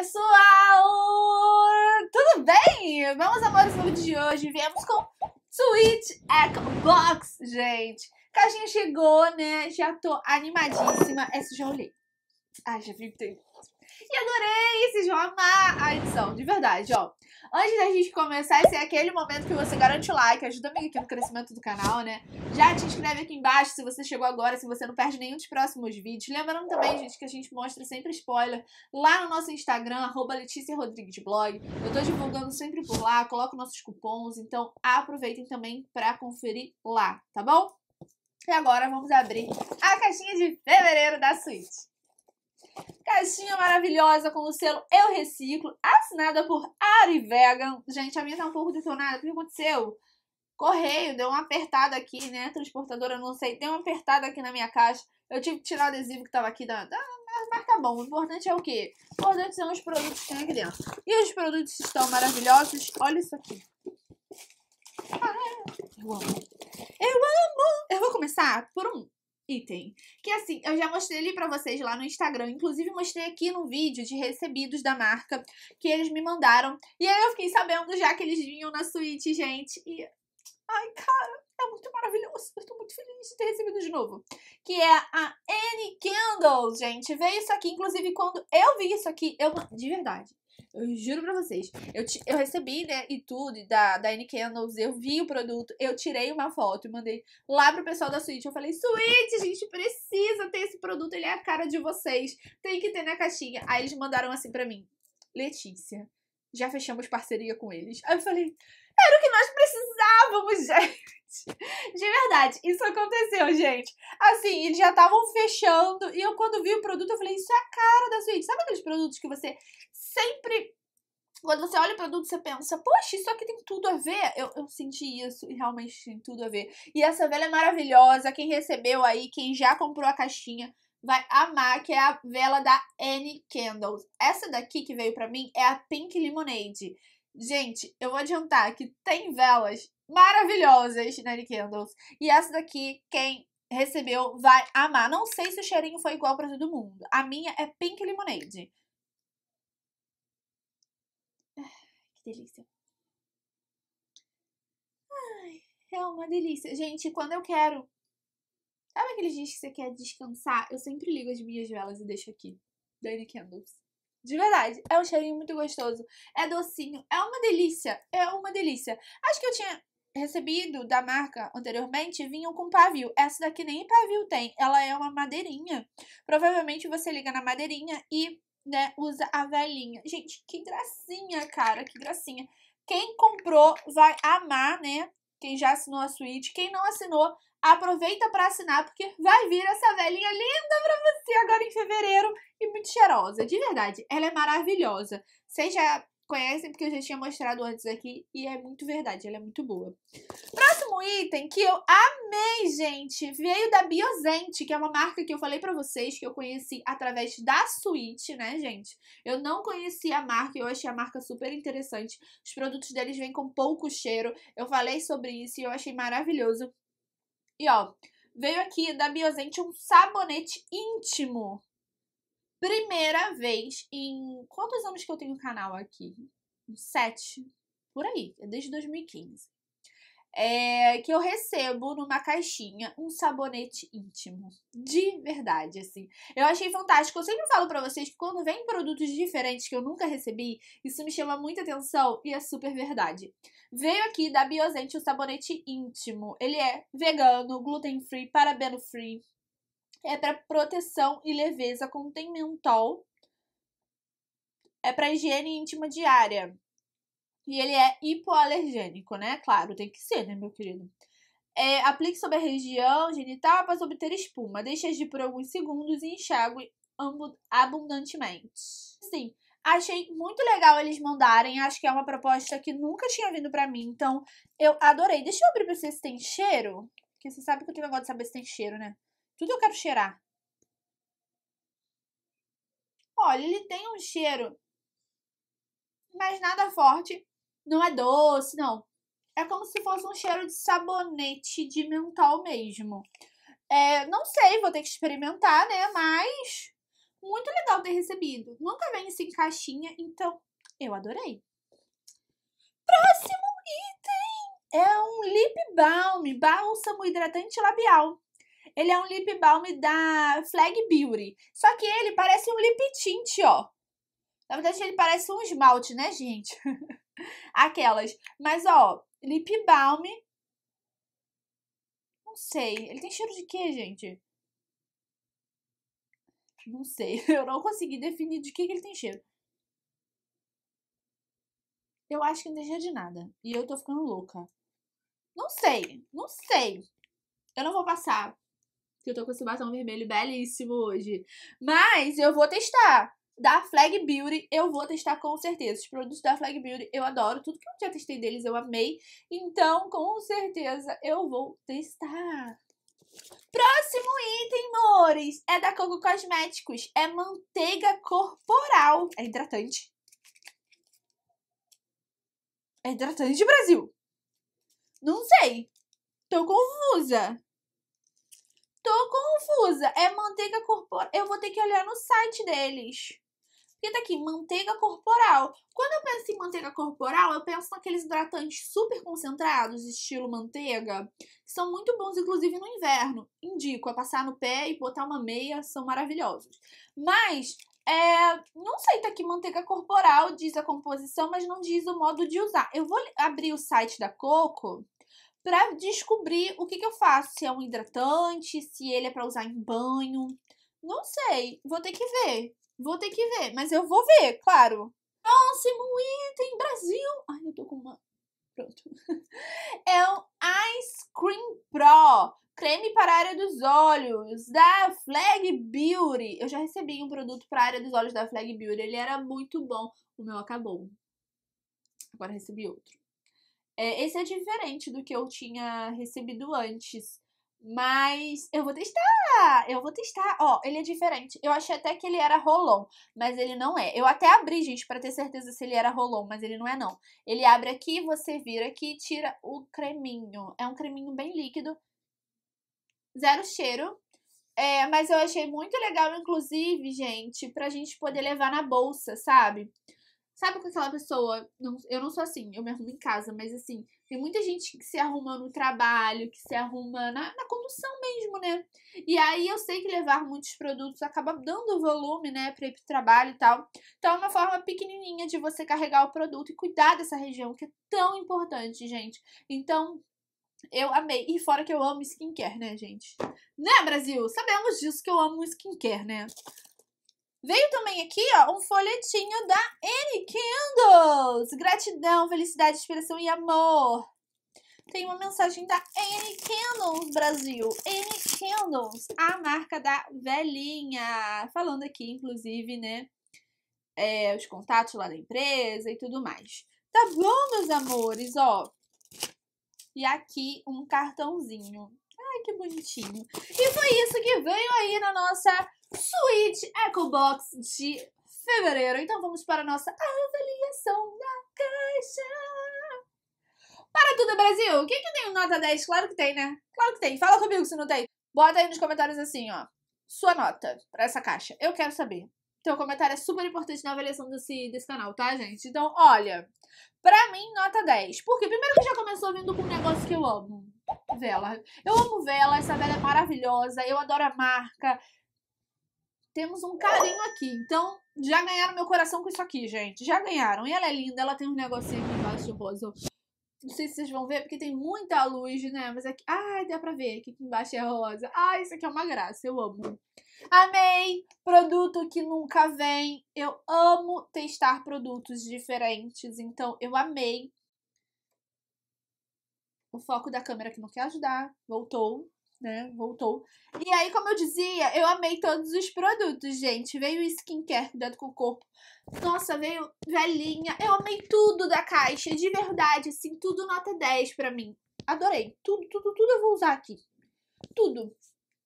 pessoal! Tudo bem? Vamos, amores, no vídeo de hoje viemos com Switch Xbox, gente. Caixinha chegou, né? Já tô animadíssima. Essa já olhei. Ai, já vi, tem. E adorei, vocês vão amar a edição, de verdade, ó. Antes da gente começar, esse é aquele momento que você garante o like, ajuda amigo aqui no crescimento do canal, né? Já te inscreve aqui embaixo se você chegou agora, se você não perde nenhum dos próximos vídeos. Lembrando também, gente, que a gente mostra sempre spoiler lá no nosso Instagram, arroba Letícia Rodrigues Blog. Eu tô divulgando sempre por lá, coloco nossos cupons, então aproveitem também pra conferir lá, tá bom? E agora vamos abrir a caixinha de fevereiro da suíte. Caixinha maravilhosa com o selo Eu Reciclo, assinada por Ari Vegan. Gente, a minha tá um pouco detonada. O que aconteceu? Correio deu uma apertada aqui, né? Transportadora, não sei. Deu uma apertada aqui na minha caixa. Eu tive que tirar o adesivo que tava aqui da, da mas tá bom. O importante é o quê? O importante são os produtos que tem aqui dentro. E os produtos estão maravilhosos. Olha isso aqui. Ah, eu amo. Eu amo! Eu vou começar por um item. Que assim, eu já mostrei ele pra vocês lá no Instagram. Inclusive, mostrei aqui no vídeo de recebidos da marca que eles me mandaram. E aí eu fiquei sabendo já que eles vinham na suíte, gente. E. Ai, cara, é muito maravilhoso. Eu tô muito feliz de ter recebido de novo. Que é a Annie Candles, gente. Veio isso aqui. Inclusive, quando eu vi isso aqui, eu. De verdade. Eu juro pra vocês. Eu, te, eu recebi, né, e tudo, da, da N Candles, eu vi o produto, eu tirei uma foto e mandei lá pro pessoal da suíte Eu falei, suíte a gente precisa ter esse produto, ele é a cara de vocês. Tem que ter na caixinha. Aí eles mandaram assim pra mim, Letícia, já fechamos parceria com eles. Aí eu falei, era o que nós precisávamos, gente. De verdade, isso aconteceu, gente. Assim, eles já estavam fechando. E eu, quando vi o produto, eu falei: Isso é a cara da suíte Sabe aqueles produtos que você sempre. Quando você olha o produto, você pensa, poxa, isso aqui tem tudo a ver. Eu, eu senti isso e realmente tem tudo a ver. E essa vela é maravilhosa. Quem recebeu aí, quem já comprou a caixinha, vai amar, que é a vela da Annie Candles. Essa daqui que veio pra mim é a Pink Lemonade. Gente, eu vou adiantar que tem velas maravilhosas na Annie Candles. E essa daqui, quem recebeu vai amar. Não sei se o cheirinho foi igual para todo mundo. A minha é Pink Lemonade. que delícia. Ai, é uma delícia. Gente, quando eu quero. Sabe aqueles dias que você quer descansar? Eu sempre ligo as minhas velas e deixo aqui. Dani Candles. De verdade, é um cheirinho muito gostoso. É docinho, é uma delícia, é uma delícia. Acho que eu tinha recebido da marca anteriormente vinham com pavio. Essa daqui nem pavio tem, ela é uma madeirinha. Provavelmente você liga na madeirinha e né, usa a velhinha. Gente, que gracinha, cara, que gracinha. Quem comprou vai amar, né? Quem já assinou a suíte, quem não assinou, aproveita para assinar porque vai vir essa velhinha linda para você agora em fevereiro e muito cheirosa. De verdade, ela é maravilhosa. Seja conhecem porque eu já tinha mostrado antes aqui e é muito verdade, ela é muito boa. Próximo item que eu amei, gente, veio da Biozente, que é uma marca que eu falei pra vocês que eu conheci através da Suíte, né, gente? Eu não conhecia a marca e eu achei a marca super interessante. Os produtos deles vêm com pouco cheiro. Eu falei sobre isso e eu achei maravilhoso. E ó, veio aqui da Biozente um sabonete íntimo primeira vez em. Quantos anos que eu tenho o canal aqui? Sete. Por aí. É desde 2015. É, que eu recebo numa caixinha um sabonete íntimo. De verdade, assim. Eu achei fantástico. Eu sempre falo para vocês que quando vem produtos diferentes que eu nunca recebi, isso me chama muita atenção e é super verdade. Veio aqui da Biosente o sabonete íntimo. Ele é vegano, gluten free, parabeno free, é para proteção e leveza, contém mentol, é para higiene íntima diária. E ele é hipoalergênico, né? Claro, tem que ser, né, meu querido? É, aplique sobre a região genital para obter espuma. Deixe agir por alguns segundos e enxague abundantemente. Sim, achei muito legal eles mandarem. Acho que é uma proposta que nunca tinha vindo para mim. Então, eu adorei. Deixa eu abrir pra vocês se tem cheiro. Porque você sabe que eu tenho negócio de saber se tem cheiro, né? Tudo eu quero cheirar. Olha, ele tem um cheiro, mas nada forte. Não é doce, não. É como se fosse um cheiro de sabonete de mental mesmo. É, não sei, vou ter que experimentar, né? Mas muito legal ter recebido. Nunca vem isso assim em caixinha, então eu adorei. Próximo item é um lip balm, bálsamo hidratante labial. Ele é um lip balm da Flag Beauty. Só que ele parece um lip tint, ó. Na verdade, ele parece um esmalte, né, gente? Aquelas. Mas, ó, lip balm. Não sei. Ele tem cheiro de quê, gente? Não sei. Eu não consegui definir de que, que ele tem cheiro. Eu acho que não tem cheiro de nada. E eu tô ficando louca. Não sei. Não sei. Eu não vou passar que eu tô com esse batom vermelho belíssimo hoje. Mas eu vou testar. Da Flag Beauty, eu vou testar com certeza. Os produtos da Flag Beauty eu adoro. Tudo que eu já testei deles eu amei. Então, com certeza, eu vou testar. Próximo item, mores, é da Coco Cosméticos. É manteiga corporal. É hidratante. É hidratante, Brasil? Não sei. Tô confusa. Tô confusa. É manteiga corporal. Eu vou ter que olhar no site deles. Porque tá aqui, manteiga corporal. Quando eu penso em manteiga corporal, eu penso naqueles hidratantes super concentrados, estilo manteiga, que são muito bons, inclusive no inverno. Indico a é passar no pé e botar uma meia, são maravilhosos. Mas, é, não sei, tá aqui manteiga corporal, diz a composição, mas não diz o modo de usar. Eu vou abrir o site da Coco para descobrir o que, que eu faço, se é um hidratante, se ele é para usar em banho. Não sei, vou ter que ver. Vou ter que ver, mas eu vou ver, claro. Próximo item, Brasil. Ai, eu tô com uma Pronto. É o Ice Cream Pro, creme para a área dos olhos, da Flag Beauty. Eu já recebi um produto para a área dos olhos da Flag Beauty, ele era muito bom. O meu acabou. Agora recebi outro. É, esse é diferente do que eu tinha recebido antes. Mas eu vou testar! Eu vou testar. Ó, ele é diferente. Eu achei até que ele era rolon, mas ele não é. Eu até abri, gente, para ter certeza se ele era rolon, mas ele não é não. Ele abre aqui, você vira aqui e tira o creminho. É um creminho bem líquido. Zero cheiro. É, mas eu achei muito legal, inclusive, gente, pra gente poder levar na bolsa, sabe? Sabe com aquela pessoa? Não, eu não sou assim, eu me arrumo em casa, mas assim, tem muita gente que se arruma no trabalho, que se arruma na, na condução mesmo, né? E aí eu sei que levar muitos produtos acaba dando volume, né, pra ir pro trabalho e tal. Então é uma forma pequenininha de você carregar o produto e cuidar dessa região, que é tão importante, gente. Então, eu amei. E fora que eu amo skincare, né, gente? Né, Brasil? Sabemos disso que eu amo skincare, né? Veio também aqui, ó, um folhetinho da N Candles. Gratidão, felicidade, inspiração e amor. Tem uma mensagem da N Candles Brasil. N Candles, a marca da velhinha. Falando aqui, inclusive, né, é, os contatos lá da empresa e tudo mais. Tá bom, meus amores, ó. E aqui um cartãozinho. Ai, que bonitinho. E foi isso que veio aí na nossa Switch Echo Box de fevereiro. Então vamos para a nossa avaliação da caixa. Para tudo, Brasil! o que tem nota 10? Claro que tem, né? Claro que tem. Fala comigo se não tem. Bota aí nos comentários assim, ó. Sua nota para essa caixa. Eu quero saber. Teu comentário é super importante na avaliação desse, desse canal, tá, gente? Então, olha. Pra mim, nota 10. Porque primeiro que já começou vindo com um negócio que eu amo. Vela. Eu amo vela, essa vela é maravilhosa. Eu adoro a marca temos um carinho aqui. Então, já ganharam meu coração com isso aqui, gente. Já ganharam. E ela é linda, ela tem um negocinho aqui embaixo rosa. Não sei se vocês vão ver, porque tem muita luz, né? Mas aqui... Ai, dá pra ver aqui embaixo é rosa. Ai, isso aqui é uma graça, eu amo. Amei! Produto que nunca vem. Eu amo testar produtos diferentes, então eu amei. O foco da câmera que não quer ajudar. Voltou né? Voltou. E aí, como eu dizia, eu amei todos os produtos, gente. Veio skincare cuidado com o corpo. Nossa, veio velhinha. Eu amei tudo da caixa, de verdade, assim, tudo nota 10 pra mim. Adorei. Tudo, tudo, tudo eu vou usar aqui. Tudo.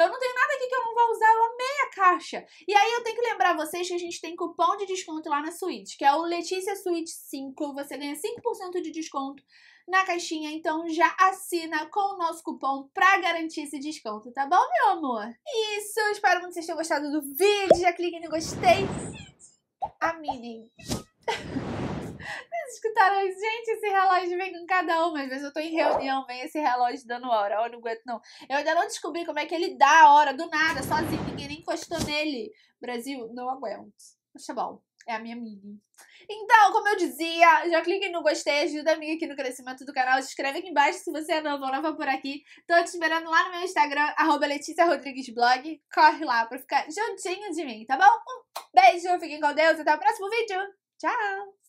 Eu não tenho nada aqui que eu não vou usar, eu amei a caixa. E aí eu tenho que lembrar vocês que a gente tem cupom de desconto lá na Suíte, que é o Letícia Suíte 5. Você ganha 5% de desconto na caixinha, então já assina com o nosso cupom pra garantir esse desconto, tá bom, meu amor? Isso, espero muito que vocês tenham gostado do vídeo, já clique no gostei. Aminem. Vocês escutaram Gente, esse relógio vem com cada uma. Às vezes eu tô em reunião, vem esse relógio dando hora. Eu não aguento, não. Eu ainda não descobri como é que ele dá a hora, do nada, sozinho. Ninguém nem encostou nele. Brasil, não aguento. Mas tá bom. É a minha amiga. Então, como eu dizia, já clique no gostei, ajuda a amiga aqui no crescimento do canal. Se inscreve aqui embaixo se você é novo ou nova por aqui. Tô te esperando lá no meu Instagram, arroba LetíciaRodriguesBlog. Corre lá pra ficar juntinho de mim, tá bom? Um beijo, fiquem com Deus, até o próximo vídeo. Tchau!